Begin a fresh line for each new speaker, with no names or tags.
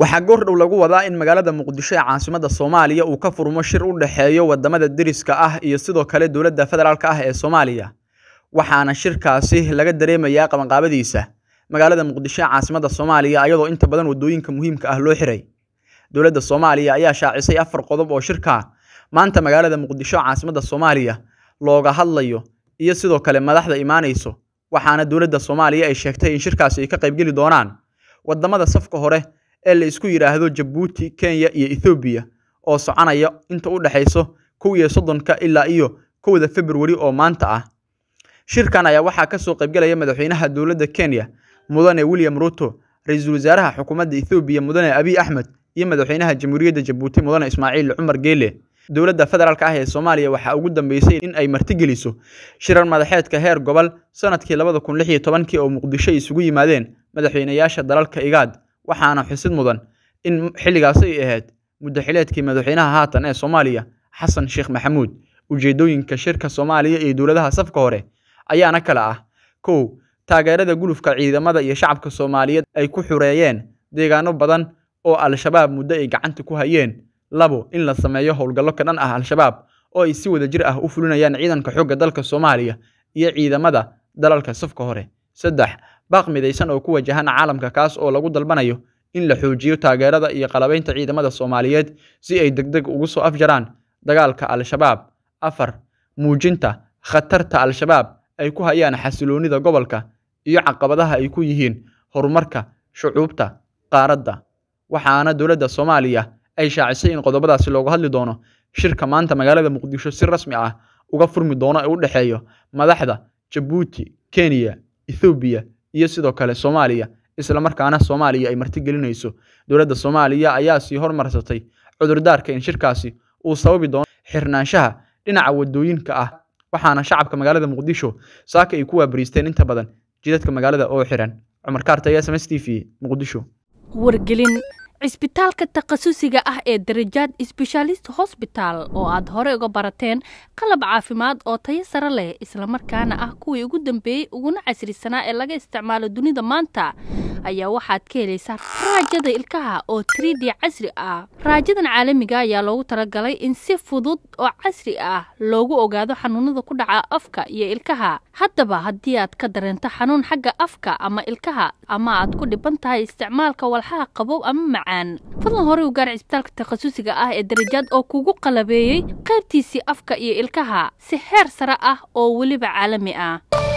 waxaa goor dhow lagu wadaa in magaalada muqdisho ee caasimadda soomaaliya uu ka furmo shir u dhexeeyo waddamada deriska ah iyo sidoo kale dowladda federaalk ah ee soomaaliya waxaana shirkaasi laga dareemayaa qabanqaabadiisa magaalada muqdisho ee caasimada soomaaliya ayadoo inta badan waddooyinka muhiimka ah loo xiray dowladda soomaaliya ayaa shaacisay afar qodob oo shirka ah. maanta magaalada muqdisho caasimadda soomaaliya looga hadlayo iyo sidoo kale madaxda imaanayso waxaana dowladda soomaaliya ay sheegtay in shirkaasi ay ka qaybgeli doonaan waddamada safka hore ee la isku yidhaahdo Jabuuti, Kenya iyo ethoobiya oo soconaya inta u kow iyo soddonka ilaa iyo kowda februari oo maanta ah. Shirkan ayaa waxaa ka soo qaybgalaya madaxweynaha dowladda Kenya mudane William Ruto, iisul wasaaraha xukuumadda ethoobiya mudane Abiy axmed iyo madaxweynaha jamhuuriyadda Jabuuti mudane Ismaaciil Cumar Geele. Dowladda federaalka ah ee Soomaaliya waxaa ugu dambeysay in ay martigeliso shirar madaxeedka heer gobol sannadkii labada kun lix iyo tobankii oo Muqdisho isugu yimaadeen madaxweynayaasha dalalka igaad waxaana xusid mudan in xilligaas ay ahayd muddaxileedkii madaxweynaha haatan ee soomaaliya xasan sheekh maxamuud ujeeddooyinka shirka soomaaliya iyo dowladaha safka hore ayaana kale ah kow taageerada gulufka ciidamada iyo shacabka soomaaliyeed ay ku xureeyeen deegaano badan oo al-shabaab muddo ay gacanta ku hayeen labo in la sameeyo howlgallo ka dhan ah al-shabaab oo ay si wada jir ah u fulinayaan ciidanka xoogga dalka soomaaliya iyo ciidamada dalalka safka hore saddex baaq midaysan oo ku wajahan caalamka kaas oo lagu dalbanayo in la xoojiyo taageerada iyo qalabaynta ciidamada soomaaliyeed si ay degdeg ugu soo afjaraan dagaalka al-shabaab afar muujinta khatarta al-shabaab ay ku hayaan xasiloonida gobolka iyo caqabadaha ay ku yihiin horumarka shucuubta qaaradda waxaana dowladda soomaaliya ay shaacisay in qodobadaasi looga hadli doono shirka maanta magaalada muqdisho si rasmi ah uga furmi doono ee u dhexeeyo madaxda jabuuti kenya ethoobiya iyo sidoo kale soomaaliya isla markaana soomaaliya ay martigelinayso dowladda soomaaliya ayaa sii hormarsatay cudurdaarka in shirkaasi uu sababi doono xirnaanshaha dhinaca wadooyinka ah waxaana shacabka magaalada muqdisho saaka ay ku waabariisteen inta badan jidadka magaalada oo xiran cumar kaarta sms t v muqdisho
wargelin cisbitaalka takhasusiga ah ee darajaad sbeshaalist hosbitaal oo aad hore uga barateen qalab caafimaad oo tayo sare leh islamarkaana ah kuwii ugu dambeeyey uguna casrisanaa ee laga isticmaalo dunida maanta ayaa waxaad ka helaysaa raajada ilkaha oo trid casri ah raajadan caalamiga ah ayaa loogu talagalay in si fudud oo casri ah loogu ogaado xanuunada ku dhaca afka iyo ilkaha haddaba haddii aad ka dareento xanuun xagga afka ama ilkaha ama aad ku dhiban tahay isticmaalka walxaha qabow ama macaan fadlan horey u gaar cisbitaalka takhasusiga ah ee darajaad oo kugu qalabeeyey qaybtiisii afka iyo ilkaha si heer sare ah oo weliba caalami ah